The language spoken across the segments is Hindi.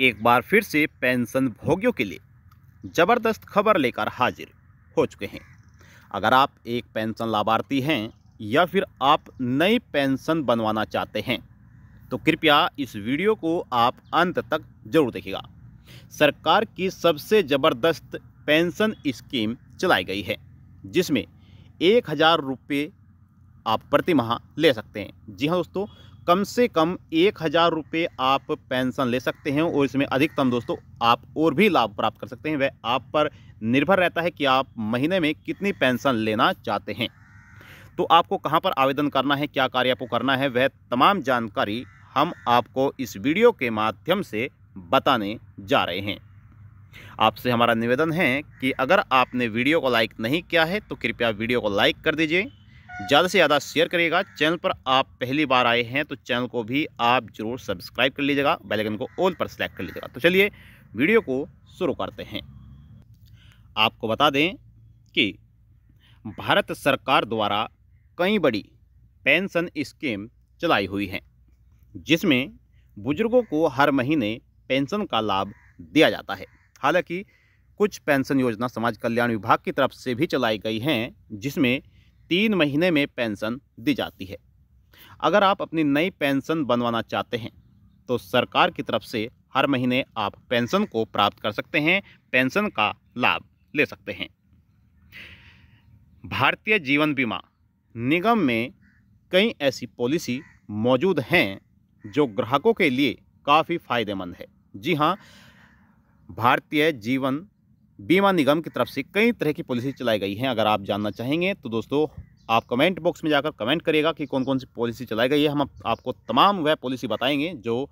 एक बार फिर से पेंशन भोगियों के लिए ज़बरदस्त खबर लेकर हाजिर हो चुके हैं अगर आप एक पेंशन लाभार्थी हैं या फिर आप नई पेंशन बनवाना चाहते हैं तो कृपया इस वीडियो को आप अंत तक जरूर देखिएगा सरकार की सबसे ज़बरदस्त पेंशन स्कीम चलाई गई है जिसमें एक हज़ार रुपये आप प्रति माह ले सकते हैं जी हाँ दोस्तों कम से कम एक हज़ार रुपये आप पेंशन ले सकते हैं और इसमें अधिकतम दोस्तों आप और भी लाभ प्राप्त कर सकते हैं वह आप पर निर्भर रहता है कि आप महीने में कितनी पेंशन लेना चाहते हैं तो आपको कहाँ पर आवेदन करना है क्या कार्य आपको करना है वह तमाम जानकारी हम आपको इस वीडियो के माध्यम से बताने जा रहे हैं आपसे हमारा निवेदन है कि अगर आपने वीडियो को लाइक नहीं किया है तो कृपया वीडियो को लाइक कर दीजिए ज़्यादा से ज़्यादा शेयर करिएगा चैनल पर आप पहली बार आए हैं तो चैनल को भी आप जरूर सब्सक्राइब कर लीजिएगा बेलाइकन को ऑल पर सेलेक्ट कर लीजिएगा तो चलिए वीडियो को शुरू करते हैं आपको बता दें कि भारत सरकार द्वारा कई बड़ी पेंशन स्कीम चलाई हुई हैं जिसमें बुजुर्गों को हर महीने पेंशन का लाभ दिया जाता है हालांकि कुछ पेंशन योजना समाज कल्याण विभाग की तरफ से भी चलाई गई हैं जिसमें तीन महीने में पेंशन दी जाती है अगर आप अपनी नई पेंशन बनवाना चाहते हैं तो सरकार की तरफ से हर महीने आप पेंशन को प्राप्त कर सकते हैं पेंशन का लाभ ले सकते हैं भारतीय जीवन बीमा निगम में कई ऐसी पॉलिसी मौजूद हैं जो ग्राहकों के लिए काफ़ी फायदेमंद है जी हाँ भारतीय जीवन बीमा निगम की तरफ से कई तरह की पॉलिसी चलाई गई हैं अगर आप जानना चाहेंगे तो दोस्तों आप कमेंट बॉक्स में जाकर कमेंट करिएगा कि कौन कौन सी पॉलिसी चलाई गई है हम आपको तमाम वह पॉलिसी बताएंगे जो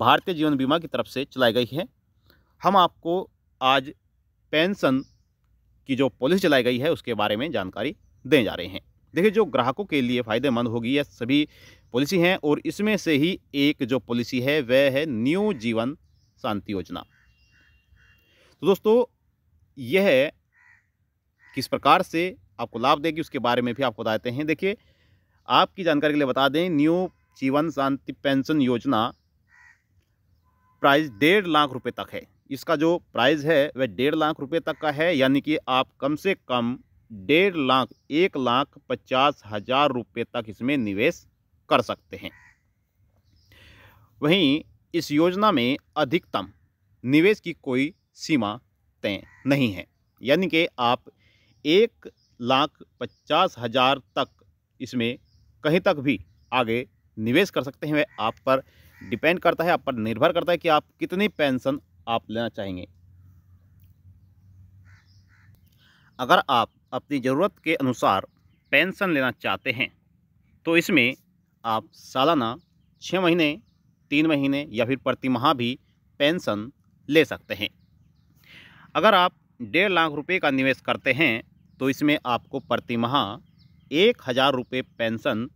भारतीय जीवन बीमा की तरफ से चलाई गई है हम आपको आज पेंशन की जो पॉलिसी चलाई गई है उसके बारे में जानकारी दे जा रहे हैं देखिए जो ग्राहकों के लिए फ़ायदेमंद होगी यह सभी पॉलिसी हैं और इसमें से ही एक जो पॉलिसी है वह है न्यू जीवन शांति योजना तो दोस्तों यह किस प्रकार से आपको लाभ देगी उसके बारे में भी आपको बताते हैं देखिए आपकी जानकारी के लिए बता दें न्यू जीवन शांति पेंशन योजना प्राइस डेढ़ लाख रुपए तक है इसका जो प्राइस है वह डेढ़ लाख रुपए तक का है यानी कि आप कम से कम डेढ़ लाख एक लाख पचास हज़ार रुपये तक इसमें निवेश कर सकते हैं वहीं इस योजना में अधिकतम निवेश की कोई सीमा सकते नहीं हैं यानी कि आप एक लाख पचास हज़ार तक इसमें कहीं तक भी आगे निवेश कर सकते हैं वह आप पर डिपेंड करता है आप पर निर्भर करता है कि आप कितनी पेंशन आप लेना चाहेंगे अगर आप अपनी ज़रूरत के अनुसार पेंशन लेना चाहते हैं तो इसमें आप सालाना छः महीने तीन महीने या फिर प्रतिमाह भी पेंशन ले सकते हैं अगर आप डेढ़ लाख रुपए का निवेश करते हैं तो इसमें आपको प्रति माह एक हज़ार रुपये पेंशन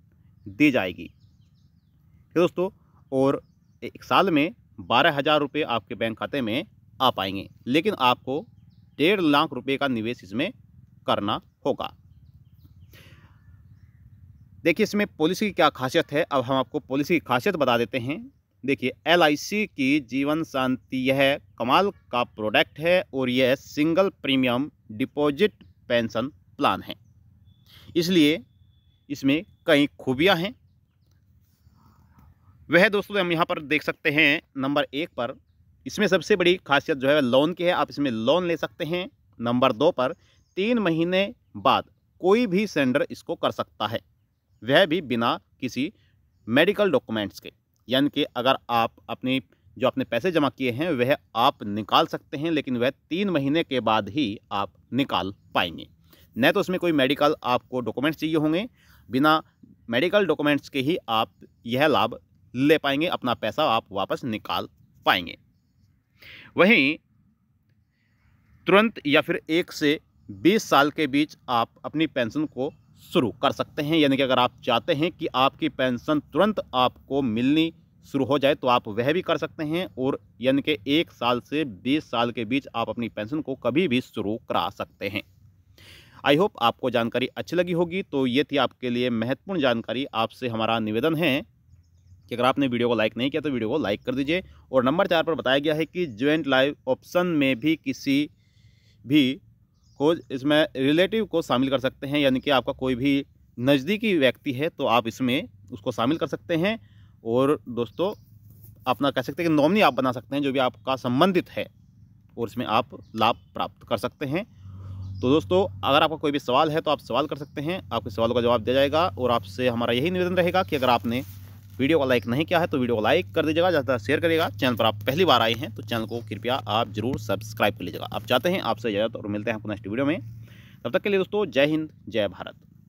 दी जाएगी दोस्तों और एक साल में बारह हज़ार रुपये आपके बैंक खाते में आ पाएंगे लेकिन आपको डेढ़ लाख रुपए का निवेश इसमें करना होगा देखिए इसमें पॉलिसी की क्या खासियत है अब हम आपको पॉलिसी की खासियत बता देते हैं देखिए एल की जीवन शांति यह कमाल का प्रोडक्ट है और यह single premium deposit pension plan है इसलिए इसमें कई खूबियां हैं वह दोस्तों हम यहाँ पर देख सकते हैं नंबर एक पर इसमें सबसे बड़ी खासियत जो है लोन की है आप इसमें लोन ले सकते हैं नंबर दो पर तीन महीने बाद कोई भी सेंडर इसको कर सकता है वह भी बिना किसी मेडिकल डॉक्यूमेंट्स के यानी कि अगर आप अपनी जो आपने पैसे जमा किए हैं वह आप निकाल सकते हैं लेकिन वह तीन महीने के बाद ही आप निकाल पाएंगे न तो उसमें कोई मेडिकल आपको डॉक्यूमेंट्स चाहिए होंगे बिना मेडिकल डॉक्यूमेंट्स के ही आप यह लाभ ले पाएंगे अपना पैसा आप वापस निकाल पाएंगे वहीं तुरंत या फिर एक से बीस साल के बीच आप अपनी पेंशन को शुरू कर सकते हैं यानी कि अगर आप चाहते हैं कि आपकी पेंशन तुरंत आपको मिलनी शुरू हो जाए तो आप वह भी कर सकते हैं और यानी कि एक साल से बीस साल के बीच आप अपनी पेंशन को कभी भी शुरू करा सकते हैं आई होप आपको जानकारी अच्छी लगी होगी तो ये थी आपके लिए महत्वपूर्ण जानकारी आपसे हमारा निवेदन है कि अगर आपने वीडियो को लाइक नहीं किया तो वीडियो को लाइक कर दीजिए और नंबर चार पर बताया गया है कि ज्वाइंट लाइव ऑप्शन में भी किसी भी को इसमें रिलेटिव को शामिल कर सकते हैं यानी कि आपका कोई भी नज़दीकी व्यक्ति है तो आप इसमें उसको शामिल कर सकते हैं और दोस्तों अपना कह सकते हैं कि नॉमनी आप बना सकते हैं जो भी आपका संबंधित है और इसमें आप लाभ प्राप्त कर सकते हैं तो दोस्तों अगर आपका कोई भी सवाल है तो आप सवाल कर सकते हैं आपके सवालों का जवाब दिया जाएगा और आपसे हमारा यही निवेदन रहेगा कि अगर आपने वीडियो को लाइक नहीं किया है तो वीडियो को लाइक कर दीजिएगा ज़्यादा शेयर करिएगा चैनल पर आप पहली बार आए हैं तो चैनल को कृपया आप जरूर सब्सक्राइब कर लीजिएगा आप चाहते हैं आपसे इजाजत और मिलते हैं आपको नेक्स्ट वीडियो में तब तक के लिए दोस्तों जय हिंद जय भारत